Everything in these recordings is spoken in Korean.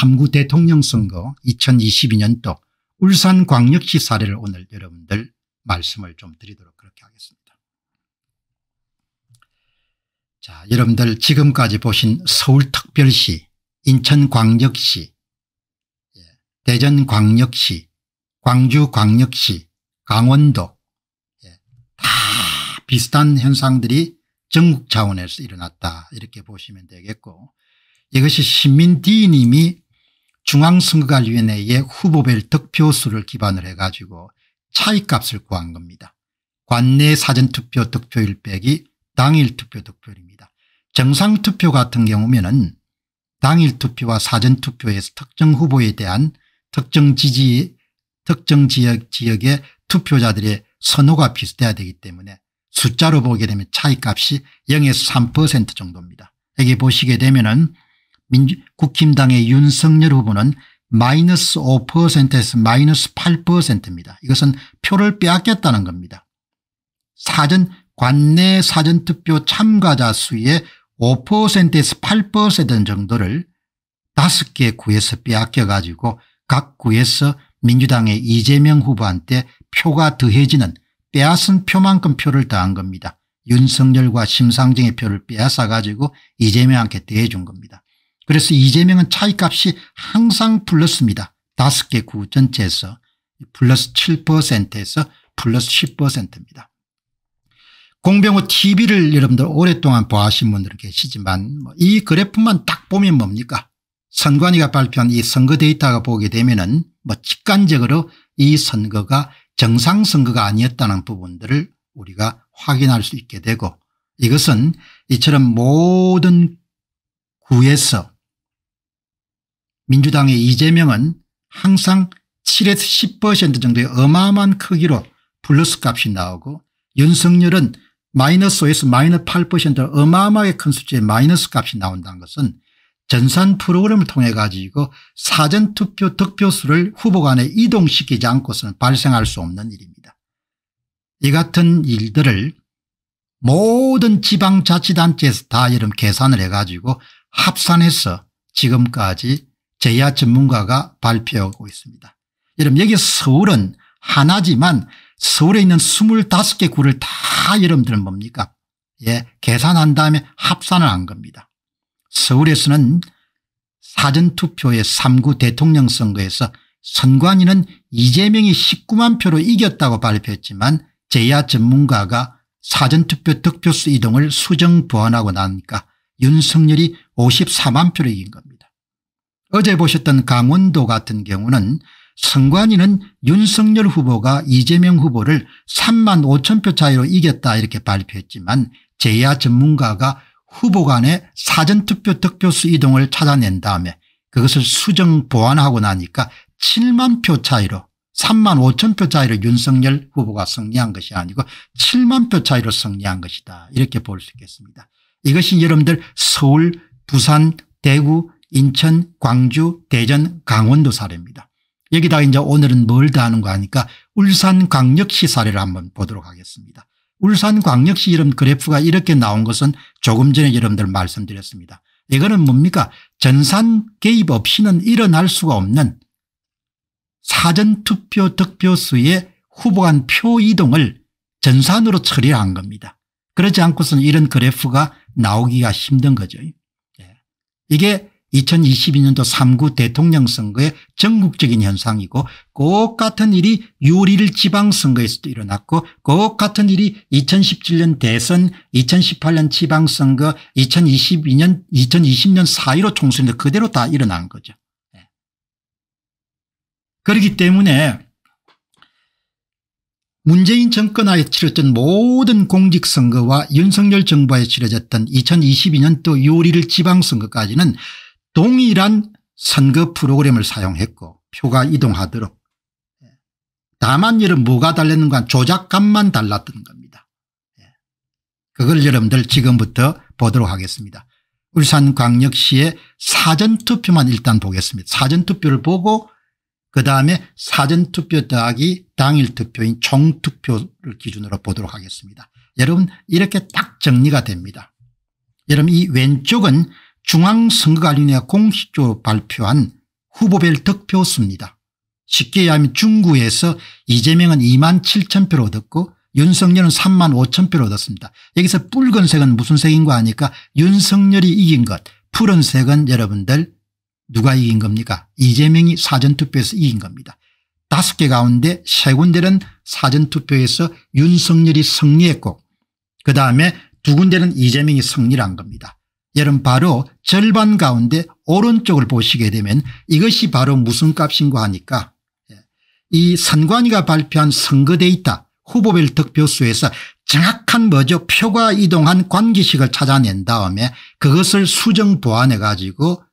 3구 대통령 선거 2022년도 울산광역시 사례를 오늘 여러분들 말씀을 좀 드리도록 그렇게 하겠습니다. 자 여러분들 지금까지 보신 서울특별시 인천광역시 예, 대전광역시 광주광역시 강원도 예, 다 비슷한 현상들이 전국 차원에서 일어났다 이렇게 보시면 되겠고 이것이 시민디님이 중앙선거관리위원회의 후보별 득표수를 기반으로 해가지고 차이값을 구한 겁니다. 관내 사전투표 득표율 빼기 당일 투표 득표율입니다. 정상투표 같은 경우면은 당일 투표와 사전투표에서 특정 후보에 대한 특정 지지 특정 지역, 지역의 투표자들의 선호가 비슷해야 되기 때문에 숫자로 보게 되면 차이값이 0에서 3% 정도입니다. 여기 보시게 되면 은 민주, 국힘당의 윤석열 후보는 마이너스 5%에서 마이너스 8%입니다. 이것은 표를 빼앗겼다는 겁니다. 사전 관내 사전투표 참가자 수의 5%에서 8% 정도를 5개 구에서 빼앗겨 가지고 각 구에서 민주당의 이재명 후보한테 표가 더해지는 빼앗은 표만큼 표를 더한 겁니다. 윤석열과 심상정의 표를 빼앗아 가지고 이재명한테 대해준 겁니다. 그래서 이재명은 차이값이 항상 플러스입니다. 다섯 개 구 전체에서 플러스 7%에서 플러스 10%입니다. 공병호 TV를 여러분들 오랫동안 보아하신 분들 계시지만 뭐 이 그래프만 딱 보면 뭡니까 선관위가 발표한 이 선거 데이터가 보게 되면은 뭐 직관적으로 이 선거가 정상 선거가 아니었다는 부분들을 우리가 확인할 수 있게 되고 이것은 이처럼 모든 구에서 민주당의 이재명은 항상 7에서 10% 정도의 어마어마한 크기로 플러스 값이 나오고 윤석열은 마이너스 5에서 마이너스 8% 어마어마하게 큰 수치의 마이너스 값이 나온다는 것은 전산 프로그램을 통해 가지고 사전투표 득표수를 후보 간에 이동시키지 않고서는 발생할 수 없는 일입니다. 이 같은 일들을 모든 지방자치단체에서 다 이런 계산을 해가지고 합산해서 지금까지 제야 전문가가 발표하고 있습니다. 여러분 여기 서울은 하나지만 서울에 있는 25개 구를 다 여러분들은 뭡니까 예 계산한 다음에 합산을 한 겁니다. 서울에서는 사전투표의 3구 대통령 선거에서 선관위는 이재명이 19만 표로 이겼다고 발표했지만 제야 전문가가 사전투표 득표수 이동을 수정 보완하고 나니까 윤석열이 54만 표로 이긴 겁니다. 어제 보셨던 강원도 같은 경우는 선관위는 윤석열 후보가 이재명 후보를 3만 5천 표 차이로 이겼다 이렇게 발표했지만 제야 전문가가 후보 간의 사전투표 득표수 이동을 찾아낸 다음에 그것을 수정 보완하고 나니까 7만 표 차이로 3만 5천 표 차이로 윤석열 후보가 승리한 것이 아니고 7만 표 차이로 승리한 것이다 이렇게 볼 수 있겠습니다. 이것이 여러분들 서울 부산 대구 인천, 광주, 대전, 강원도 사례입니다. 여기다 이제 오늘은 뭘 다하는 거 하니까 울산광역시 사례를 한번 보도록 하겠습니다. 울산광역시 이름 그래프가 이렇게 나온 것은 조금 전에 여러분들 말씀드렸습니다. 이거는 뭡니까 전산 개입 없이는 일어날 수가 없는 사전투표 득표수의 후보 간 표 이동을 전산으로 처리한 겁니다. 그렇지 않고서는 이런 그래프가 나오기가 힘든 거죠. 예. 이게 2022년도 3구 대통령 선거의 전국적인 현상이고 꼭 같은 일이 6월 1 지방선거에서도 일어났고 꼭 같은 일이 2017년 대선 2018년 지방선거 2022년 2020년 4.15 총선에도 그대로 다 일어난 거죠. 예. 그렇기 때문에 문재인 정권하에 치러졌 모든 공직선거와 윤석열 정부하에 치러졌던 2022년 또 6월 1 지방선거까지는 동일한 선거 프로그램을 사용했고 표가 이동하도록 다만 여러분 뭐가 달렸는가 조작감만 달랐던 겁니다. 예. 그걸 여러분들 지금부터 보도록 하겠습니다. 울산광역시의 사전투표만 일단 보겠습니다. 사전투표를 보고 그 다음에 사전투표 더하기 당일투표인 총투표를 기준으로 보도록 하겠습니다. 여러분 이렇게 딱 정리가 됩니다. 여러분 이 왼쪽은 중앙선거관리위원회 공식적으로 발표한 후보별 득표수입니다. 쉽게 얘기하면 중구에서 이재명은 2만 7천 표를 얻었고 윤석열은 3만 5천 표를 얻었습니다. 여기서 붉은색은 무슨 색인가 하니까 윤석열이 이긴 것 푸른색은 여러분들 누가 이긴 겁니까 이재명이 사전투표에서 이긴 겁니다. 다섯 개 가운데 세 군데는 사전투표에서 윤석열이 승리했고 그다음에 두 군데는 이재명이 승리한 겁니다. 여러분 바로 절반 가운데 오른쪽을 보시게 되면 이것이 바로 무슨 값인가 하니까 예, 이 선관위가 발표한 선거 데이터 후보별 득표수에서 정확한 뭐죠 표가 이동한 관계식을 찾아낸 다음에 그것을 수정 보완해 가지고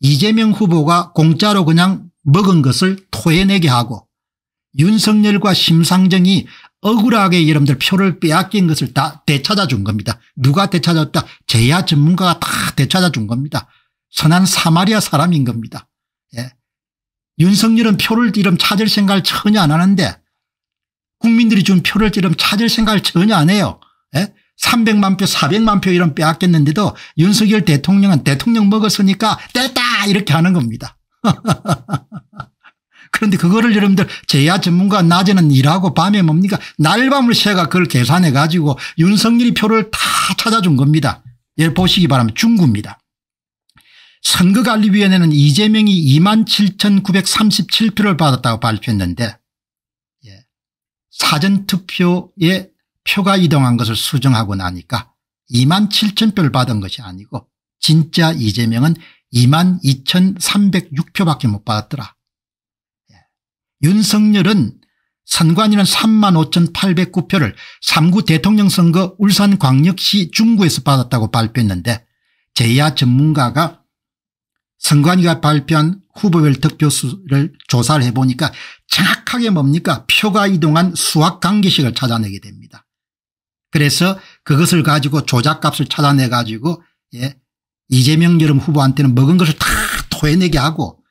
이재명 후보가 공짜로 그냥 먹은 것을 토해내게 하고 윤석열과 심상정이 억울하게 여러분들 표를 빼앗긴 것을 다 되찾아 준 겁니다. 누가 되찾았다? 제야 전문가가 다 되찾아 준 겁니다. 선한 사마리아 사람인 겁니다. 예. 윤석열은 표를 이름 찾을 생각을 전혀 안 하는데 국민들이 준 표를 이름 찾을 생각을 전혀 안 해요. 예? 300만 표 400만 표 이런 빼앗겼는데도 윤석열 대통령은 대통령 먹었으니까 뗐다 이렇게 하는 겁니다. 그런데 그거를 여러분들 제야 전문가 낮에는 일하고 밤에 뭡니까 날밤을 새가 그걸 계산해 가지고 윤석열이 표를 다 찾아준 겁니다. 예 보시기 바랍니다. 중구입니다. 선거관리위원회는 이재명이 2만 7,937표를 받았다고 발표했는데 예. 사전투표에 표가 이동한 것을 수정하고 나니까 2만 7천표를 받은 것이 아니고 진짜 이재명은 2만 2,306표밖에 못 받았더라. 윤석열은 선관위는 35,809표를 3구 대통령 선거 울산광역시 중구에서 받았다고 발표했는데 제야 전문가가 선관위가 발표한 후보별 득표수를 조사를 해보니까 정확하게 뭡니까 표가 이동한 수학 관계식을 찾아내게 됩니다. 그래서 그것을 가지고 조작값을 찾아내 가지고 예, 이재명 여름 후보한테는 먹은 것을 다 토해내게 하고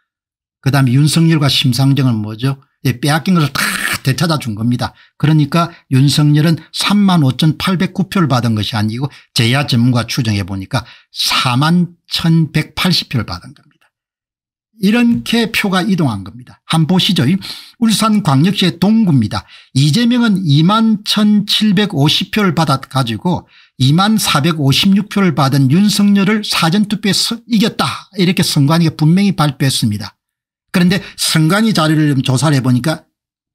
그다음에 윤석열과 심상정은 뭐죠 예, 빼앗긴 것을 다 되찾아 준 겁니다. 그러니까 윤석열은 35,809표를 받은 것이 아니고 제야 전문가 추정해 보니까 41,180표를 받은 겁니다. 이렇게 표가 이동한 겁니다. 한 보시죠. 울산 광역시의 동구입니다. 이재명은 2만 1,750표를 받아가지고 2만 456표를 받은 윤석열을 사전투표에 이겼다. 이렇게 선관위가 분명히 발표했습니다. 그런데 선관위 자료를 조사를 해보니까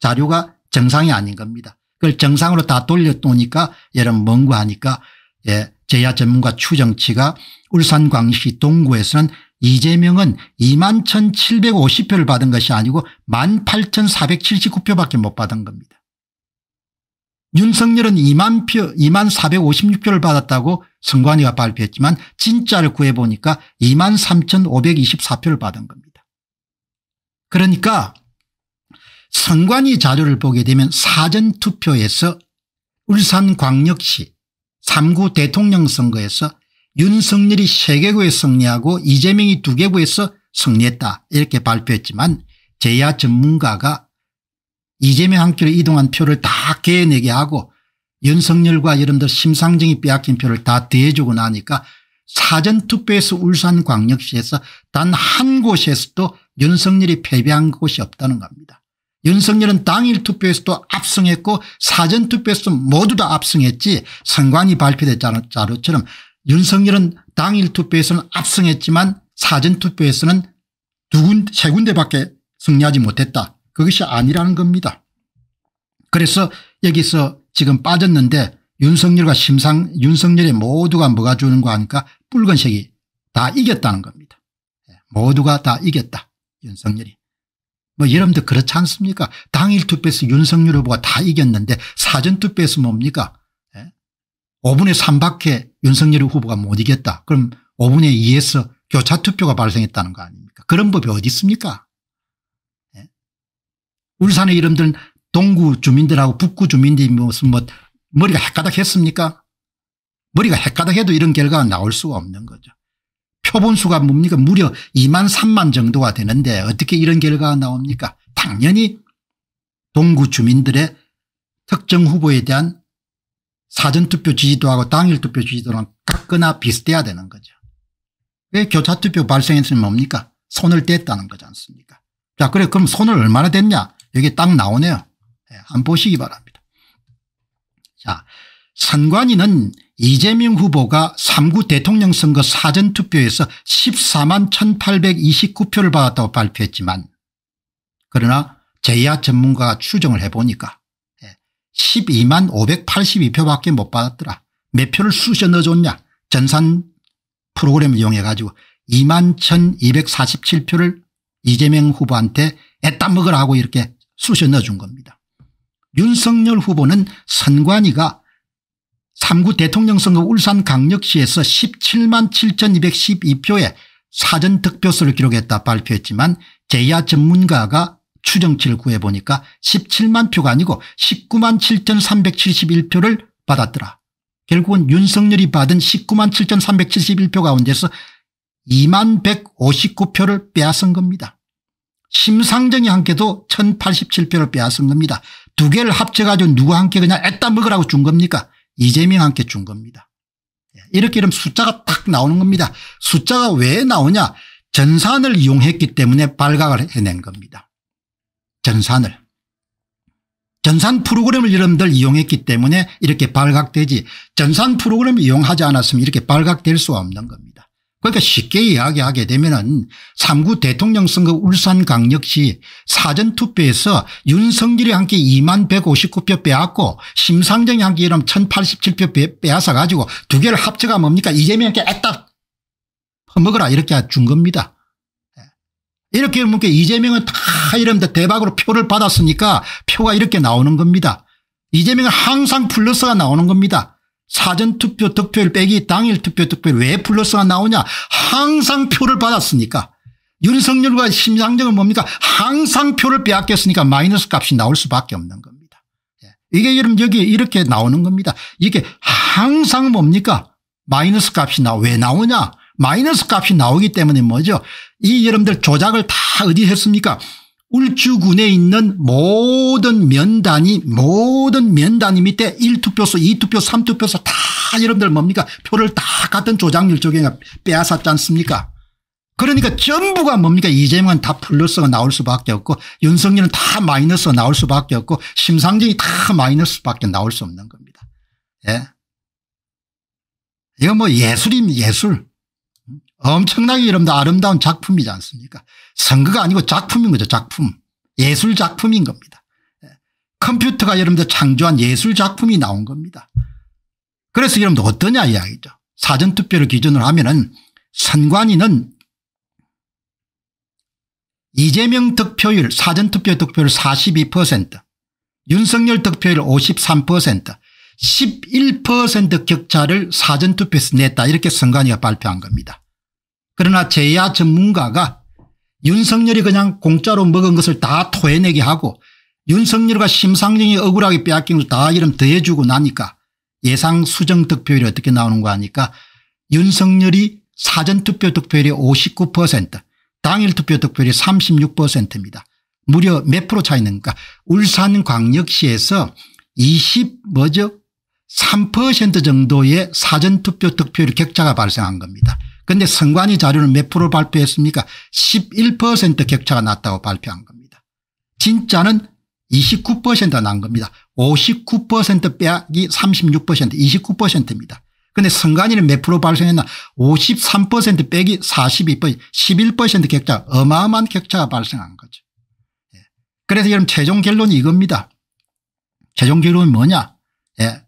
자료가 정상이 아닌 겁니다. 그걸 정상으로 다 돌려놓으니까 여러분 멍구하니까 예, 제야 전문가 추정치가 울산 광시 동구에서는 이재명은 2만 1,750표를 받은 것이 아니고 1만 8,479표밖에 못 받은 겁니다. 윤석열은 2만 표, 2만 456표를 받았다고 선관위가 발표했지만 진짜를 구해보니까 2만 3,524표를 받은 겁니다. 그러니까 선관위 자료를 보게 되면 사전투표에서 울산광역시 3구 대통령 선거에서 윤석열이 3개구에 승리하고 이재명이 2개구에서 승리했다 이렇게 발표했지만 제야 전문가가 이재명 한끼로 이동한 표를 다 개내게 하고 윤석열과 여러분들 심상정이 빼앗긴 표를 다 대해주고 나니까 사전투표에서 울산광역시에서 단 한 곳에서도 윤석열이 패배한 곳이 없다는 겁니다. 윤석열은 당일 투표에서도 압승했고 사전투표에서도 모두 다 압승했지 선관위 발표된 자료처럼 윤석열은 당일 투표에서는 압승했지만 사전투표에서는 두 군데 세 군데밖에 승리하지 못했다. 그것이 아니라는 겁니다. 그래서 여기서 지금 빠졌는데 윤석열과 심상 윤석열의 모두가 뭐가 주는 거 아니까 붉은색이 다 이겼다는 겁니다. 예, 모두가 다 이겼다. 윤석열이. 뭐 여러분들 그렇지 않습니까? 당일 투표에서 윤석열 후보가 다 이겼는데 사전 투표에서 뭡니까? 5분의 예? 3밖에 윤석열 후보가 못 이겼다. 그럼 5분의 2에서 교차 투표가 발생했다는 거 아닙니까? 그런 법이 어디 있습니까? 예? 울산의 이름들 동구 주민들하고 북구 주민들이 무슨 뭐 머리가 헷가닥 했습니까? 머리가 헷가닥해도 이런 결과가 나올 수가 없는 거죠. 표본수가 뭡니까 무려 2만 3만 정도가 되는데 어떻게 이런 결과가 나옵니까 당연히 동구 주민들의 특정 후보에 대한 사전투표 지지도하고 당일투표 지지도랑 같거나 비슷해야 되는 거죠. 왜 교차투표 발생했으면 뭡니까 손을 뗐다는 거지 않습니까 자 그래 그럼 손을 얼마나 뗐냐 여기 딱 나오네요. 예, 한번 보시기 바랍니다. 자 선관위는 이재명 후보가 3구 대통령 선거 사전투표에서 14만 1829표를 받았다고 발표했지만 그러나 제야 전문가가 추정을 해보니까 12만 예, 582표밖에 못 받았더라. 몇 표를 쑤셔 넣어줬냐. 전산 프로그램을 이용해 가지고 2만 1247표를 이재명 후보한테 애따 먹으라고 이렇게 쑤셔 넣어준 겁니다. 윤석열 후보는 선관위가 3구 대통령 선거 울산 강력시에서 17만 7212표의 사전 득표수를 기록했다 발표했지만 제야 전문가가 추정치를 구해보니까 17만 표가 아니고 19만 7371표를 받았더라. 결국은 윤석열이 받은 19만 7371표 가운데서 2만 159표를 빼앗은 겁니다. 심상정이 함께도 1087표를 빼앗은 겁니다. 두 개를 합쳐가지고 누구 함께 그냥 애따 먹으라고 준 겁니까? 이재명한테 준 겁니다. 예, 이렇게 이러면 숫자가 딱 나오는 겁니다. 숫자가 왜 나오냐 전산을 이용했기 때문에 발각을 해낸 겁니다. 전산을. 전산 프로그램을 여러분들 이용했기 때문에 이렇게 발각되지 전산 프로그램을 이용하지 않았으면 이렇게 발각될 수 없는 겁니다. 그러니까 쉽게 이야기하게 되면은 3구 대통령 선거 울산광역시 사전투표에서 윤석열이 한께 2만 159표 빼앗고 심상정이 한께 이름 1087표 빼앗아 가지고 두 개를 합쳐가 뭡니까 이재명께 애딱 퍼먹어라 이렇게 준 겁니다. 예. 이렇게 묻게 이재명은 다 이러면 대박으로 표를 받았으니까 표가 이렇게 나오는 겁니다. 이재명은 항상 플러스가 나오는 겁니다. 사전투표 득표율 빼기 당일 투표 득표율 왜 플러스가 나오냐 항상 표를 받았으니까 윤석열과 심상정은 뭡니까 항상 표를 빼앗겼으니까 마이너스 값이 나올 수밖에 없는 겁니다. 예. 이게 여러분 여기 이렇게 나오는 겁니다. 이게 항상 뭡니까 마이너스 값이 나, 왜 나오냐 마이너스 값이 나오기 때문에 뭐죠 이 여러분들 조작을 다 어디 했습니까 울주군에 있는 모든 면단이 모든 면단이 밑에 1투표소 2투표 3투표소 다 여러분들 뭡니까 표를 다 같은 조작률 쪽에 빼앗았지 않습니까 그러니까 전부가 뭡니까 이재명은 다 플러스가 나올 수밖에 없고 윤석열은 다 마이너스가 나올 수밖에 없고 심상정이 다 마이너스밖에 나올 수 없는 겁니다. 예. 이건뭐 예술입니다. 예술. 엄청나게 여러분들 아름다운 작품이지 않습니까 선거가 아니고 작품인 거죠 작품 예술 작품인 겁니다 예. 컴퓨터가 여러분들 창조한 예술 작품이 나온 겁니다 그래서 여러분들 어떠냐 이야기죠 사전투표를 기준으로 하면 은 선관위는 이재명 득표율 사전투표 득표율 42% 윤석열 득표율 53% 11% 격차를 사전투표에서 냈다 이렇게 선관위가 발표한 겁니다. 그러나 제야 전문가가 윤석열이 그냥 공짜로 먹은 것을 다 토해내게 하고 윤석열과 심상정이 억울하게 빼앗긴 걸다 이름 더해주고 나니까 예상 수정 득표율이 어떻게 나오는 거 아니까 윤석열이 사전투표 득표율이 59% 당일 투표 득표율이 36%입니다. 무려 몇 프로 차이 는가 울산광역시에서 20 뭐죠 3% 정도의 사전투표 득표율 격차가 발생한 겁니다. 근데 선관위 자료는 몇 프로 발표했습니까 11% 격차가 났다고 발표한 겁니다. 진짜는 29%가 난 겁니다. 59% 빼기 36% 29%입니다. 근데 선관위는 몇 프로 발생했나 53% 빼기 42% 11% 격차 어마어마한 격차가 발생한 거죠. 예. 그래서 여러분 최종 결론이 이겁니다. 최종 결론은 뭐냐 예.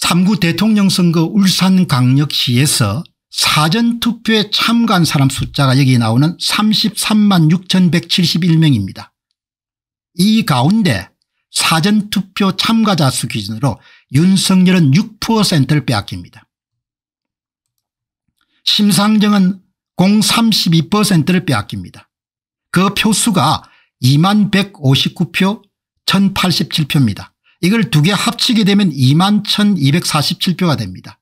3구 대통령 선거 울산강력시에서 사전투표에 참가한 사람 숫자가 여기 나오는 33만 6171명입니다. 이 가운데 사전투표 참가자 수 기준으로 윤석열은 6%를 빼앗깁니다. 심상정은 0.32%를 빼앗깁니다. 그 표수가 2만 159표 1087표입니다. 이걸 두 개 합치게 되면 2만 1247표가 됩니다.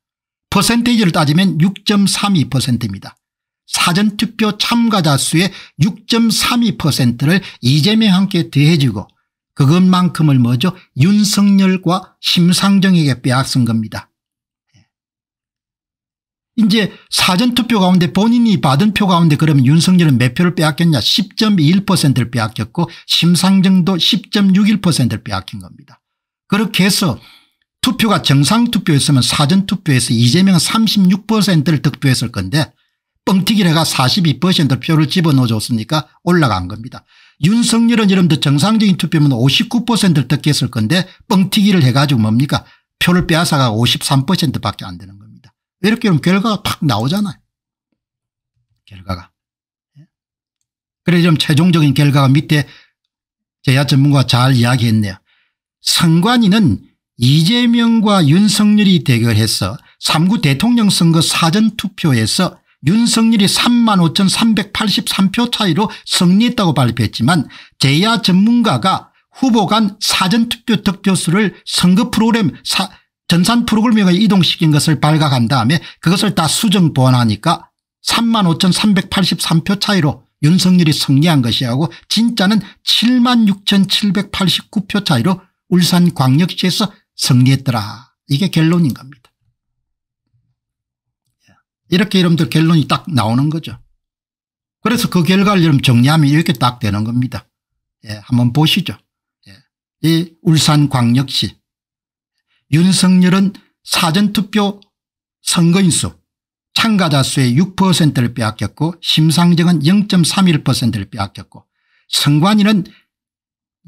퍼센테이지를 따지면 6.32%입니다. 사전투표 참가자 수의 6.32%를 이재명과 함께 해주고 그것만큼을 뭐죠 윤석열과 심상정에게 빼앗은 겁니다. 예. 이제 사전투표 가운데 본인이 받은 표 가운데 그러면 윤석열은 몇 표를 빼앗겼냐 10.21%를 빼앗겼고 심상정도 10.61%를 빼앗긴 겁니다. 그렇게 해서 투표가 정상투표였으면 사전투표에서 이재명은 36%를 득표했을 건데 뻥튀기래가 42% 표를 집어넣어줬으니까 올라간 겁니다. 윤석열은 이름도 정상적인 투표면 59%를 득했을 건데 뻥튀기를 해가지고 뭡니까 표를 빼앗아가 53%밖에 안 되는 겁니다. 이렇게 하면 결과가 팍 나오잖아요. 결과가. 예? 그래서 좀 최종적인 결과가 밑에 제야 전문가가 잘 이야기했네요. 선관위는 이재명과 윤석열이 대결해서 3구 대통령 선거 사전투표에서 윤석열이 3 5,383표 차이로 승리했다고 발표했지만 제야 전문가가 후보 간 사전투표 득표수를 선거 프로그램 사, 전산 프로그램에 이동시킨 것을 발각한 다음에 그것을 다 수정 보완하니까 3 5,383표 차이로 윤석열이 승리한 것이하고 진짜는 7 6,789표 차이로 울산광역시에서 승리했더라. 이게 결론인 겁니다. 예. 이렇게 여러분들 결론이 딱 나오는 거죠. 그래서 그 결과를 여러분 정리하면 이렇게 딱 되는 겁니다. 예, 한번 보시죠. 예, 이 울산광역시 윤석열은 사전투표 선거인수 참가자 수의 6%를 빼앗겼고 심상정은 0.31%를 빼앗겼고 선관위는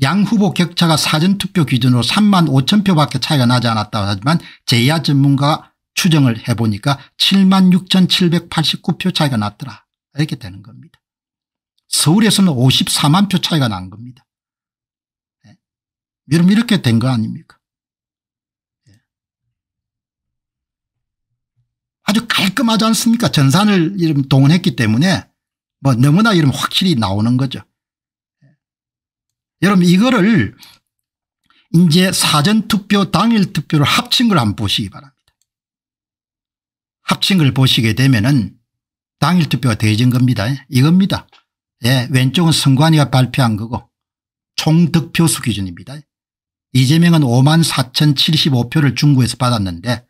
양 후보 격차가 사전투표 기준으로 3만 5천 표밖에 차이가 나지 않았다고 하지만 제야 전문가 추정을 해보니까 7만 6,789표 차이가 났더라 이렇게 되는 겁니다. 서울에서는 54만 표 차이가 난 겁니다. 예. 이렇게 된 거 아닙니까 예. 아주 깔끔하지 않습니까 전산을 이름 동원했기 때문에 뭐 너무나 이름 확실히 나오는 거죠. 여러분 이거를 이제 사전투표 당일투표를 합친 걸 한번 보시기 바랍니다. 합친 걸 보시게 되면 은 당일투표가 되어진 겁니다. 이겁니다. 예, 왼쪽은 선관위가 발표한 거고 총 득표수 기준입니다. 이재명은 5만 4,075표를 중구에서 받았는데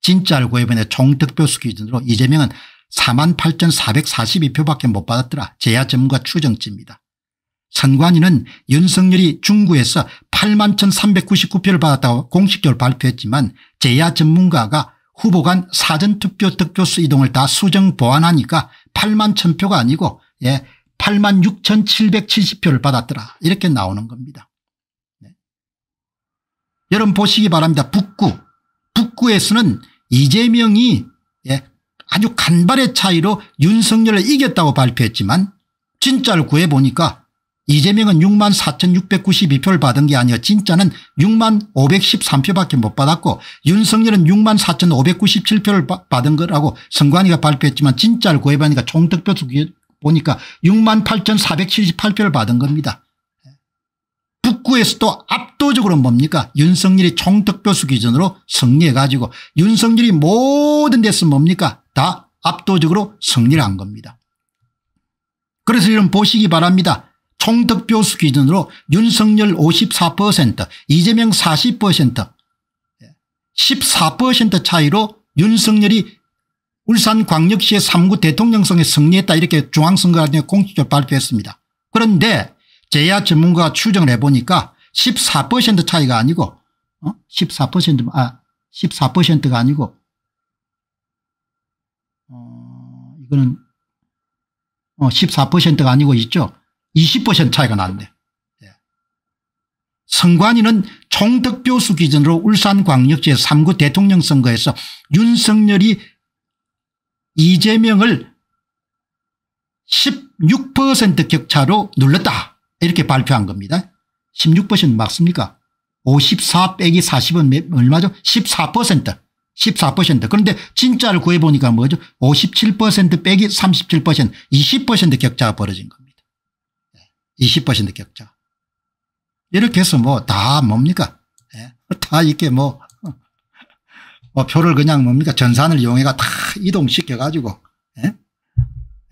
진짜알고 이번에 총 득표수 기준으로 이재명은 4만 8,442표밖에 못 받았더라. 제야점과 추정치입니다. 선관위는 윤석열이 중구에서 8만 1,399표를 받았다고 공식적으로 발표했지만 제야 전문가가 후보 간 사전투표 득표수 이동을 다 수정 보완하니까 8만 1,000표가 아니고 예, 8만 6,770표를 받았더라 이렇게 나오는 겁니다. 네. 여러분 보시기 바랍니다. 북구 북구에서는 이재명이 예, 아주 간발의 차이로 윤석열을 이겼다고 발표했지만 진짜를 구해보니까 이재명은 6만 4,692표를 받은 게 아니어 진짜는 6만 513표밖에 못 받았고 윤석열은 6만 4,597표를 받은 거라고 선관위가 발표했지만 진짜를 구해보니까 총득표수 보니까 6만 8,478표를 받은 겁니다. 북구에서도 압도적으로 뭡니까 윤석열이 총득표수 기준으로 승리해가지고 윤석열이 모든 데서 뭡니까 다 압도적으로 승리를 한 겁니다. 그래서 이런 보시기 바랍니다. 총득표수 기준으로 윤석열 54% 이재명 40% 14% 차이로 윤석열이 울산광역시의 3구 대통령선에 승리했다 이렇게 중앙선거관에 공식적으로 발표했습니다. 그런데 제야 전문가가 추정을 해보니까 14% 차이가 아니고 어? 14%, 아, 14%가 아니고 어, 이거는 어, 14%가 아니고 있죠. 20% 차이가 난대. 예. 성관이는 총득표수 기준으로 울산광역시 3구 대통령 선거에서 윤석열이 이재명을 16% 격차로 눌렀다 이렇게 발표한 겁니다. 16% 맞습니까 54 빼기 40은 얼마죠 14% 14% 그런데 진짜를 구해보니까 뭐죠 57% 빼기 37% 20% 격차가 벌어진 겁니다. 20% 격차. 이렇게 해서 뭐 다 뭡니까? 예? 다 이렇게 뭐, 뭐 표를 그냥 뭡니까? 전산을 이용해가 다 이동시켜 가지고 예?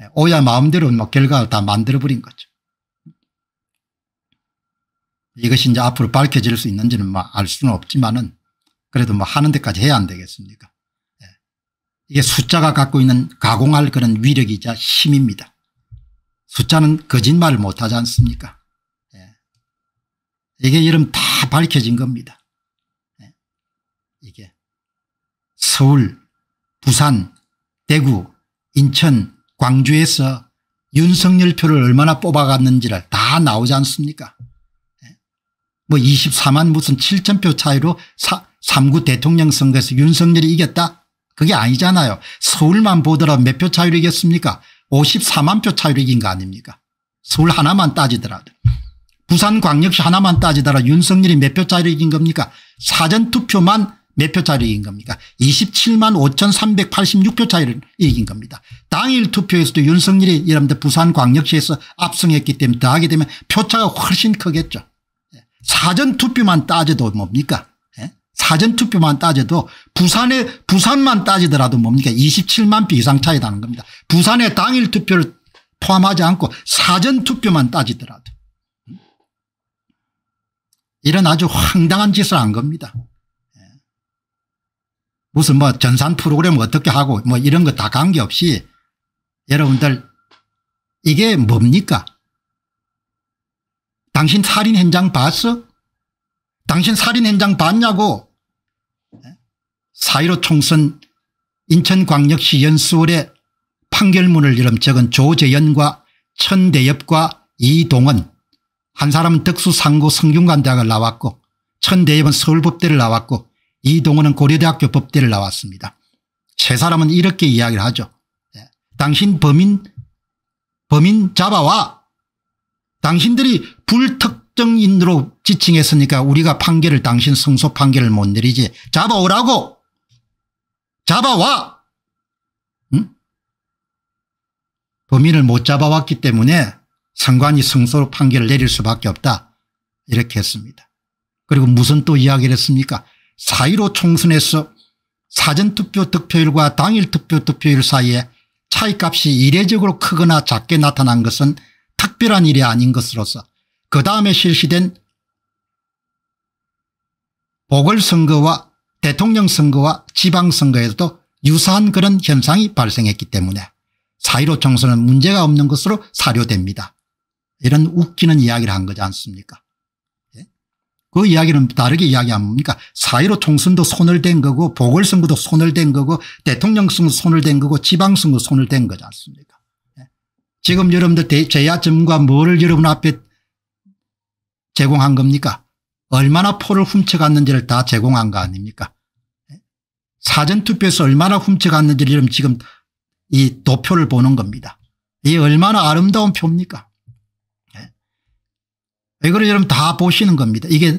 예 오야 마음대로 뭐 결과를 다 만들어 버린 거죠. 이것이 이제 앞으로 밝혀질 수 있는지는 뭐알 수는 없지만은 그래도 뭐 하는 데까지 해야 안 되겠습니까? 예. 이게 숫자가 갖고 있는 가공할 그런 위력이자 힘입니다. 숫자는 거짓말을 못하지 않습니까 예. 이게 이름 다 밝혀진 겁니다. 예. 이게 서울, 부산, 대구, 인천, 광주에서 윤석열 표를 얼마나 뽑아갔는지를 다 나오지 않습니까 예. 뭐 24만 무슨 7천표 차이로 사, 3구 대통령 선거에서 윤석열이 이겼다 그게 아니잖아요. 서울만 보더라도 몇 표 차이로 이겼습니까 54만 표 차이로 이긴 거 아닙니까 서울 하나만 따지더라도 부산광역시 하나만 따지더라 윤석열이 몇 표 차이로 이긴 겁니까 사전투표만 몇 표 차이로 이긴 겁니까 27만 5386표 차이로 이긴 겁니다 당일 투표에서도 윤석열이 여러분들 부산광역시에서 압승했기 때문에 더하게 되면 표차가 훨씬 크겠죠 예. 사전투표만 따져도 뭡니까 사전투표만 따져도 부산에 부산만 따지더라도 뭡니까 27만 표 이상 차이 나는 겁니다. 부산의 당일 투표를 포함하지 않고 사전투표만 따지더라도 이런 아주 황당한 짓을 한 겁니다. 예. 무슨 뭐 전산 프로그램 어떻게 하고 뭐 이런 거 다 관계없이 여러분들 이게 뭡니까 당신 살인 현장 봤어? 당신 살인 현장 봤냐고 4.15 총선 인천광역시 연수원의 판결문을 이름적은 조재연과 천대엽과 이동은한 사람은 덕수상고 성균관대학을 나왔고 천대엽은 서울법대를 나왔고 이동은 고려대학교 법대를 나왔습니다. 세 사람은 이렇게 이야기를 하죠. 예. 당신 범인 범인 잡아와 당신들이 불특정인으로 지칭했으니까 우리가 판결을 당신 승소 판결을 못 내리지 잡아오라고 잡아와! 응? 범인을 못 잡아왔기 때문에 상관이 성소로 판결을 내릴 수밖에 없다. 이렇게 했습니다. 그리고 무슨 또 이야기를 했습니까? 4 1 5 총선에서 사전투표 득표율과 당일 투표 득표율 사이에 차이값이 이례적으로 크거나 작게 나타난 것은 특별한 일이 아닌 것으로서 그 다음에 실시된 보궐선거와 대통령 선거와 지방선거에도 서 유사한 그런 현상이 발생했기 때문에 4 1 5 총선은 문제가 없는 것으로 사료됩니다. 이런 웃기는 이야기를 한 거지 않습니까 예? 그 이야기는 다르게 이야기합니까4 1 5 총선도 손을 댄 거고 보궐선거도 손을 댄 거고 대통령 선거 손을 댄 거고 지방선거 손을 댄 거지 않습니까 예? 지금 여러분들 제야점과 뭐를 여러분 앞에 제공한 겁니까 얼마나 포를 훔쳐갔는지를 다 제공한 거 아닙니까 예? 사전투표에서 얼마나 훔쳐갔는지를 지금 이 도표를 보는 겁니다. 이 얼마나 아름다운 표입니까 예? 이거를 여러분 다 보시는 겁니다. 이게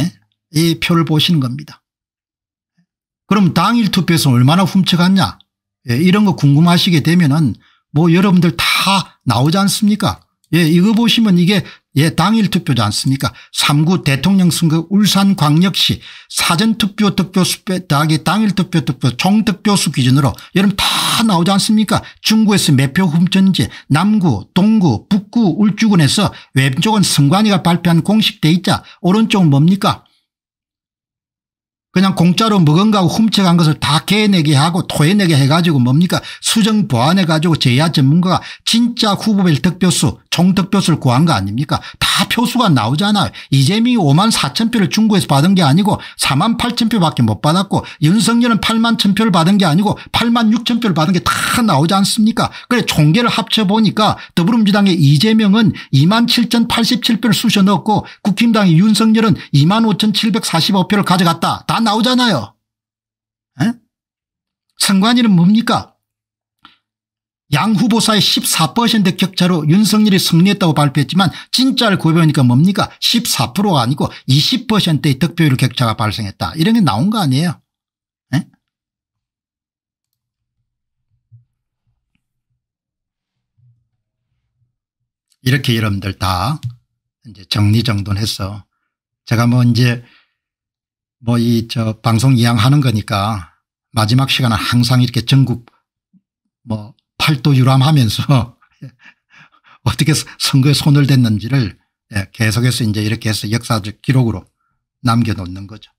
예? 이 표를 보시는 겁니다. 그럼 당일 투표에서 얼마나 훔쳐갔냐 예, 이런 거 궁금하시게 되면 은뭐 여러분들 다 나오지 않습니까 예, 이거 보시면 이게 예 당일 투표지 않습니까 3구 대통령 선거 울산광역시 사전투표 득표수 배 빼기 당일 투표 득표 총득표수 기준으로 여러분 다 나오지 않습니까 중구에서 매표 훔쳤지 는 남구 동구 북구 울주군에서 왼쪽은 선관위가 발표한 공식 대입자 오른쪽은 뭡니까 그냥 공짜로 먹은 거하고 훔쳐간 것을 다 개내게 하고 토해내게 해가지고 뭡니까 수정 보완해가지고 제야 전문가가 진짜 후보별 득표수 총득표수를 구한 거 아닙니까 다 표수가 나오잖아요. 이재명이 5만 4천 표를 중구에서 받은 게 아니고 4만 8천 표밖에 못 받았고 윤석열은 8만 천 표를 받은 게 아니고 8만 6천 표를 받은 게 다 나오지 않습니까 그래 총계를 합쳐보니까 더불어민주당의 이재명은 2만 7천 87표를 쑤셔 넣었고 국힘당의 윤석열은 2만 5천 745표를 가져갔다. 다 나오잖아요. 에? 선관위는 뭡니까 양 후보사의 14% 격차로 윤석열이 승리했다고 발표했지만 진짜를 고려하니까 뭡니까 14%가 아니고 20%의 득표율 격차가 발생했다 이런 게 나온 거 아니에요 에? 예? 이렇게 여러분들 다 이제 정리정돈해서 제가 뭐 이제 뭐 이 저 방송 이양하는 거니까 마지막 시간은 항상 이렇게 전국 뭐 팔도 유람하면서 어떻게 선거에 손을 댔는지를 예, 계속해서 이제 이렇게 해서 역사적 기록으로 남겨놓는 거죠.